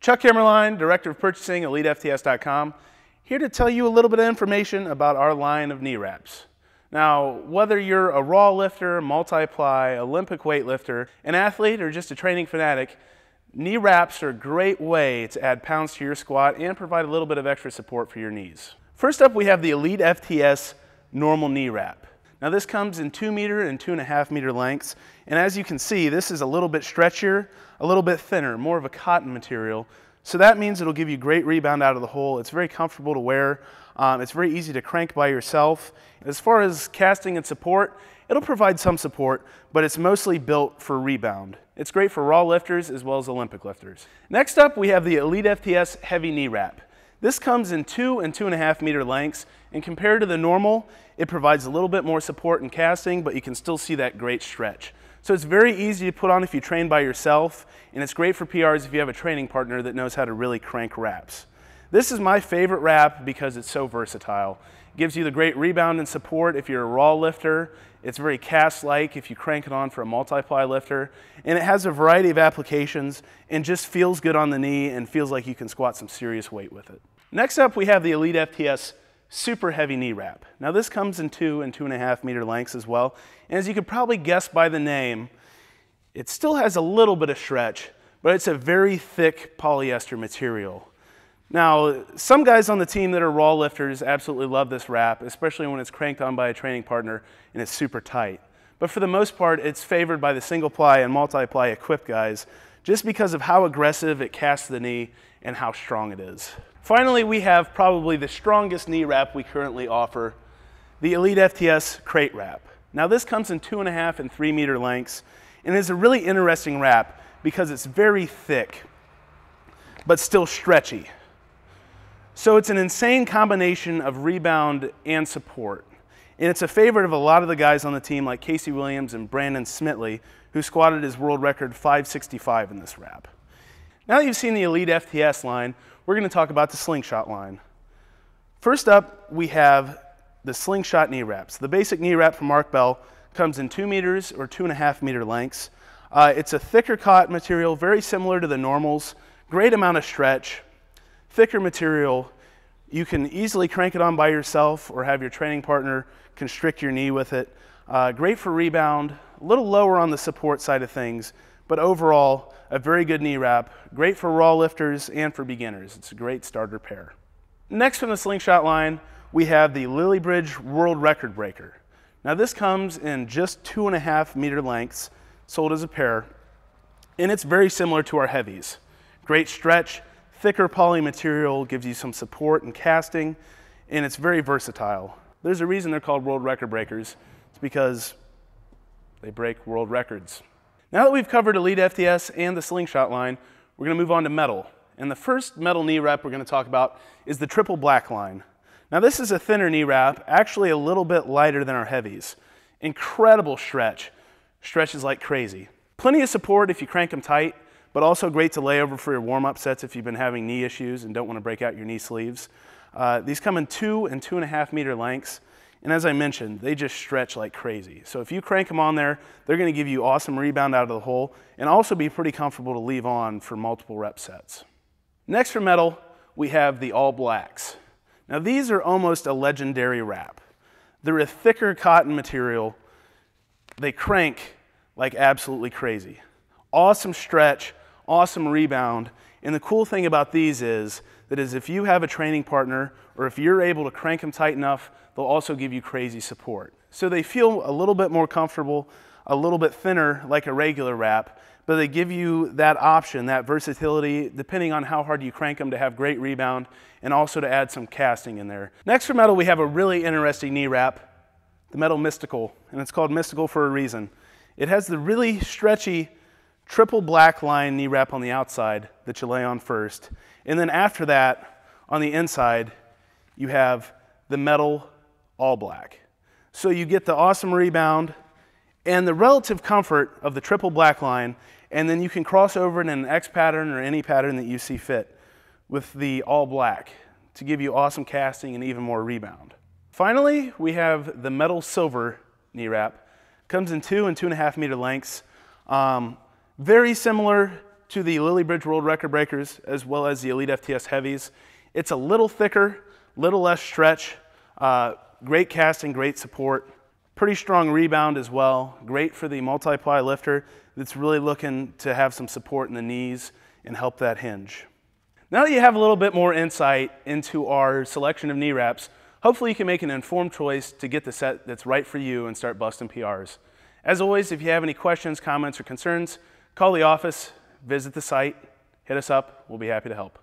Chuck Hammerline, Director of Purchasing, EliteFTS.com, here to tell you a little bit of information about our line of knee wraps. Now, whether you're a raw lifter, multi-ply, Olympic weightlifter, an athlete, or just a training fanatic, knee wraps are a great way to add pounds to your squat and provide a little bit of extra support for your knees. First up, we have the Elite FTS Normal Knee Wrap. Now this comes in two meter and two and a half meter lengths. And as you can see, this is a little bit stretchier, a little bit thinner, more of a cotton material. So that means it'll give you great rebound out of the hole. It's very comfortable to wear. Um, it's very easy to crank by yourself. As far as casting and support, it'll provide some support, but it's mostly built for rebound. It's great for raw lifters as well as Olympic lifters. Next up, we have the Elite FPS Heavy Knee Wrap. This comes in two and two and a half meter lengths, and compared to the normal, it provides a little bit more support and casting, but you can still see that great stretch. So it's very easy to put on if you train by yourself, and it's great for PRs if you have a training partner that knows how to really crank wraps. This is my favorite wrap because it's so versatile. It gives you the great rebound and support if you're a raw lifter. It's very cast-like if you crank it on for a multi-ply lifter. And it has a variety of applications and just feels good on the knee and feels like you can squat some serious weight with it. Next up, we have the Elite FTS super heavy knee wrap. Now this comes in two and two and a half meter lengths as well. And as you could probably guess by the name, it still has a little bit of stretch, but it's a very thick polyester material. Now, some guys on the team that are raw lifters absolutely love this wrap, especially when it's cranked on by a training partner and it's super tight. But for the most part, it's favored by the single ply and multi ply equipped guys just because of how aggressive it casts the knee and how strong it is. Finally, we have probably the strongest knee wrap we currently offer, the Elite FTS crate wrap. Now this comes in two and a half and three meter lengths and is a really interesting wrap because it's very thick, but still stretchy. So it's an insane combination of rebound and support. And it's a favorite of a lot of the guys on the team like Casey Williams and Brandon Smitley, who squatted his world record 565 in this wrap. Now that you've seen the Elite FTS line, we're going to talk about the Slingshot line. First up, we have the Slingshot knee wraps. The basic knee wrap from Mark Bell comes in two meters or two and a half meter lengths. Uh, it's a thicker cotton material, very similar to the normals, great amount of stretch, thicker material. You can easily crank it on by yourself or have your training partner constrict your knee with it. Uh, great for rebound, a little lower on the support side of things, but overall, a very good knee wrap, great for raw lifters and for beginners. It's a great starter pair. Next from the slingshot line, we have the Lilybridge World Record Breaker. Now this comes in just two and a half meter lengths, sold as a pair, and it's very similar to our heavies. Great stretch, thicker poly material, gives you some support and casting, and it's very versatile. There's a reason they're called world record breakers. It's because they break world records. Now that we've covered elite FTS and the slingshot line, we're gonna move on to metal. And the first metal knee wrap we're gonna talk about is the triple black line. Now this is a thinner knee wrap, actually a little bit lighter than our heavies. Incredible stretch, stretches like crazy. Plenty of support if you crank them tight, but also great to lay over for your warm-up sets if you've been having knee issues and don't wanna break out your knee sleeves. Uh, these come in two and two and a half meter lengths, and as I mentioned, they just stretch like crazy. So if you crank them on there, they're gonna give you awesome rebound out of the hole and also be pretty comfortable to leave on for multiple rep sets. Next for metal, we have the All Blacks. Now these are almost a legendary wrap. They're a thicker cotton material. They crank like absolutely crazy. Awesome stretch, awesome rebound, and the cool thing about these is that is if you have a training partner or if you're able to crank them tight enough, they'll also give you crazy support. So they feel a little bit more comfortable, a little bit thinner like a regular wrap, but they give you that option, that versatility, depending on how hard you crank them to have great rebound and also to add some casting in there. Next for metal, we have a really interesting knee wrap, the metal Mystical, and it's called Mystical for a reason. It has the really stretchy triple black line knee wrap on the outside that you lay on first. And then after that, on the inside, you have the metal all black. So you get the awesome rebound and the relative comfort of the triple black line, and then you can cross over in an X pattern or any pattern that you see fit with the all black to give you awesome casting and even more rebound. Finally, we have the metal silver knee wrap. Comes in two and two and a half meter lengths. Um, very similar to the Lily Bridge World Record Breakers as well as the Elite FTS Heavies. It's a little thicker, little less stretch, uh, great casting, great support, pretty strong rebound as well. Great for the multi-ply lifter that's really looking to have some support in the knees and help that hinge. Now that you have a little bit more insight into our selection of knee wraps, hopefully you can make an informed choice to get the set that's right for you and start busting PRs. As always, if you have any questions, comments, or concerns, Call the office, visit the site, hit us up. We'll be happy to help.